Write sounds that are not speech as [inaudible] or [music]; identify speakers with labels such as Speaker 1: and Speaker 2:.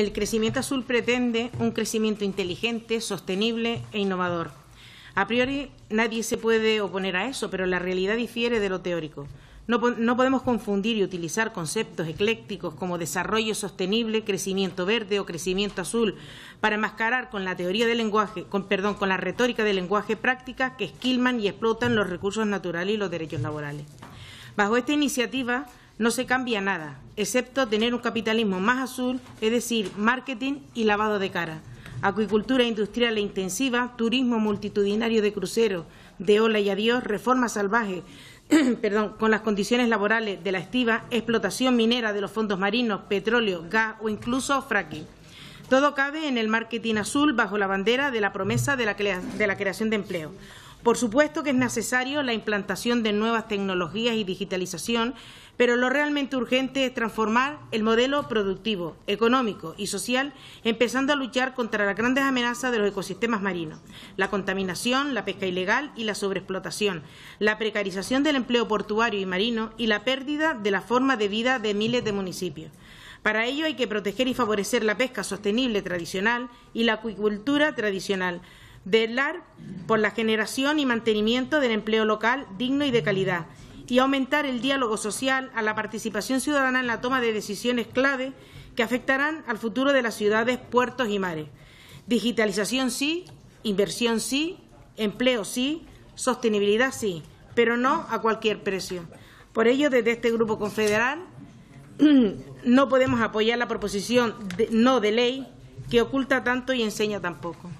Speaker 1: el crecimiento azul pretende un crecimiento inteligente, sostenible e innovador. A priori nadie se puede oponer a eso, pero la realidad difiere de lo teórico. No, podemos confundir y utilizar conceptos eclécticos como desarrollo sostenible, crecimiento verde o crecimiento azul para enmascarar con la teoría del lenguaje, con, perdón, con la retórica del lenguaje práctica que esquilman y explotan los recursos naturales y los derechos laborales. Bajo esta iniciativa, no se cambia nada, excepto tener un capitalismo más azul, es decir, marketing y lavado de cara. Acuicultura industrial e intensiva, turismo multitudinario de cruceros, de ola y adiós, reforma salvaje, [clears throat] perdón, con las condiciones laborales de la estiva, explotación minera de los fondos marinos, petróleo, gas o incluso fracking. Todo cabe en el marketing azul bajo la bandera de la promesa de la creación de empleo. Por supuesto que es necesario la implantación de nuevas tecnologías y digitalización, pero lo realmente urgente es transformar el modelo productivo, económico y social, empezando a luchar contra las grandes amenazas de los ecosistemas marinos, la contaminación, la pesca ilegal y la sobreexplotación, la precarización del empleo portuario y marino y la pérdida de la forma de vida de miles de municipios. Para ello hay que proteger y favorecer la pesca sostenible tradicional y la acuicultura tradicional, velar por la generación y mantenimiento del empleo local digno y de calidad y aumentar el diálogo social a la participación ciudadana en la toma de decisiones clave que afectarán al futuro de las ciudades, puertos y mares. Digitalización sí, inversión sí, empleo sí, sostenibilidad sí, pero no a cualquier precio. Por ello, desde este Grupo Confederal [clears throat] no podemos apoyar la proposición no de ley que oculta tanto y enseña poco.